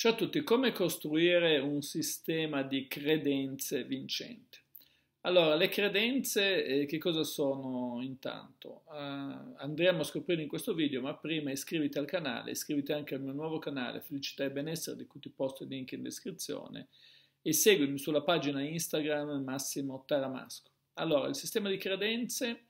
Ciao a tutti, come costruire un sistema di credenze vincente? Allora, le credenze eh, che cosa sono intanto? Uh, andremo a scoprire in questo video, ma prima iscriviti al canale, iscriviti anche al mio nuovo canale Felicità e Benessere, di cui ti posto il link in descrizione, e seguimi sulla pagina Instagram Massimo Taramasco. Allora, il sistema di credenze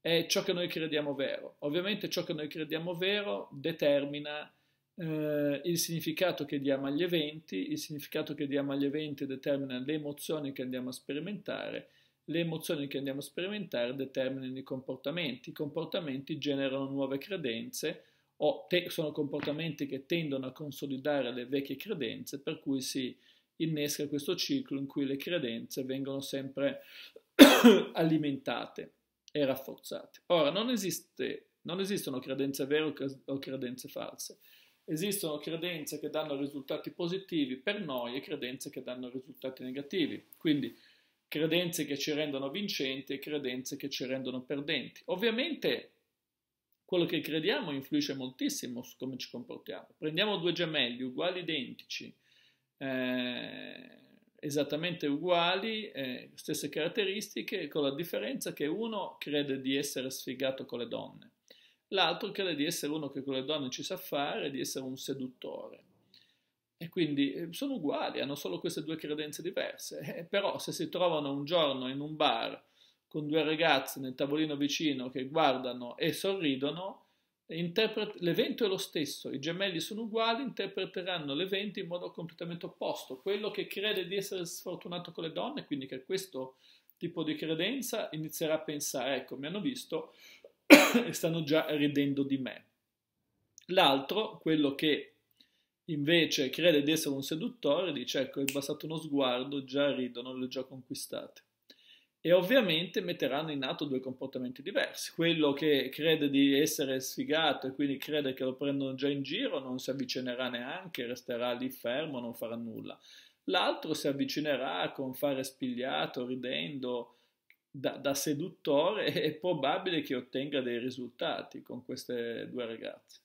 è ciò che noi crediamo vero. Ovviamente ciò che noi crediamo vero determina eh, il significato che diamo agli eventi, il significato che diamo agli eventi determina le emozioni che andiamo a sperimentare, le emozioni che andiamo a sperimentare determinano i comportamenti, i comportamenti generano nuove credenze o te- sono comportamenti che tendono a consolidare le vecchie credenze, per cui si innesca questo ciclo in cui le credenze vengono sempre alimentate e rafforzate. Ora, non, esiste, non esistono credenze vere o credenze false. Esistono credenze che danno risultati positivi per noi e credenze che danno risultati negativi. Quindi credenze che ci rendono vincenti e credenze che ci rendono perdenti. Ovviamente quello che crediamo influisce moltissimo su come ci comportiamo. Prendiamo due gemelli uguali identici, eh, esattamente uguali, eh, stesse caratteristiche, con la differenza che uno crede di essere sfigato con le donne l'altro crede di essere uno che con le donne ci sa fare, di essere un seduttore. E quindi eh, sono uguali, hanno solo queste due credenze diverse. Eh, però se si trovano un giorno in un bar con due ragazze nel tavolino vicino che guardano e sorridono, eh, l'evento è lo stesso, i gemelli sono uguali, interpreteranno l'evento in modo completamente opposto. Quello che crede di essere sfortunato con le donne, quindi che questo tipo di credenza, inizierà a pensare, ecco, mi hanno visto, e stanno già ridendo di me. L'altro, quello che invece crede di essere un seduttore, dice ecco, è bastato uno sguardo, già ridono, le ho già conquistate. E ovviamente metteranno in atto due comportamenti diversi. Quello che crede di essere sfigato e quindi crede che lo prendono già in giro non si avvicinerà neanche, resterà lì fermo, non farà nulla. L'altro si avvicinerà con fare spigliato, ridendo, da, da seduttore è probabile che ottenga dei risultati con queste due ragazze.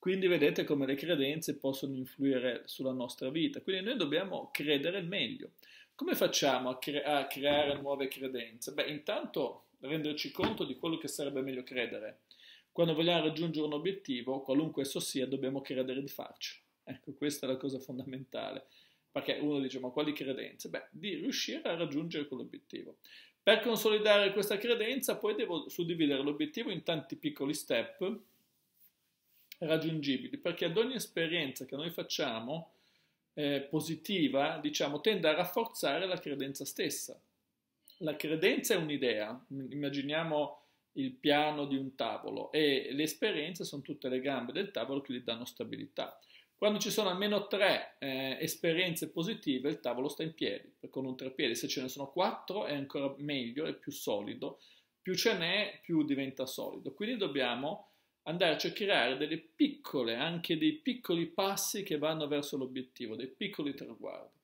Quindi vedete come le credenze possono influire sulla nostra vita. Quindi noi dobbiamo credere meglio. Come facciamo a, cre- a, creare nuove credenze? Beh, intanto renderci conto di quello che sarebbe meglio credere. Quando vogliamo raggiungere un obiettivo, qualunque esso sia, dobbiamo credere di farcelo. Ecco, questa è la cosa fondamentale. Perché uno dice, ma quali credenze? Beh, di riuscire a raggiungere quell'obiettivo. Per consolidare questa credenza poi devo suddividere l'obiettivo in tanti piccoli step raggiungibili, perché ad ogni esperienza che noi facciamo eh, positiva, diciamo, tende a rafforzare la credenza stessa. La credenza è un'idea, immaginiamo il piano di un tavolo e le esperienze sono tutte le gambe del tavolo che gli danno stabilità. Quando ci sono almeno tre eh, esperienze positive, il tavolo sta in piedi, con un treppiede. Se ce ne sono quattro è ancora meglio, è più solido. Più ce n'è, più diventa solido. Quindi dobbiamo andarci a creare delle piccole, anche dei piccoli passi che vanno verso l'obiettivo, dei piccoli traguardi.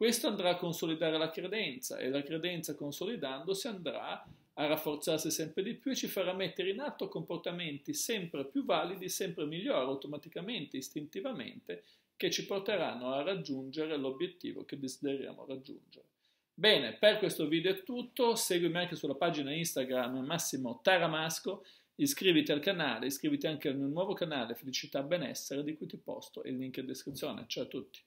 Questo andrà a consolidare la credenza e la credenza consolidandosi andrà a rafforzarsi sempre di più e ci farà mettere in atto comportamenti sempre più validi, sempre migliori automaticamente, istintivamente, che ci porteranno a raggiungere l'obiettivo che desideriamo raggiungere. Bene, per questo video è tutto, seguimi anche sulla pagina Instagram Massimo Taramasco, iscriviti al canale, iscriviti anche al mio nuovo canale Felicità Benessere di cui ti posto il link in descrizione. Ciao a tutti!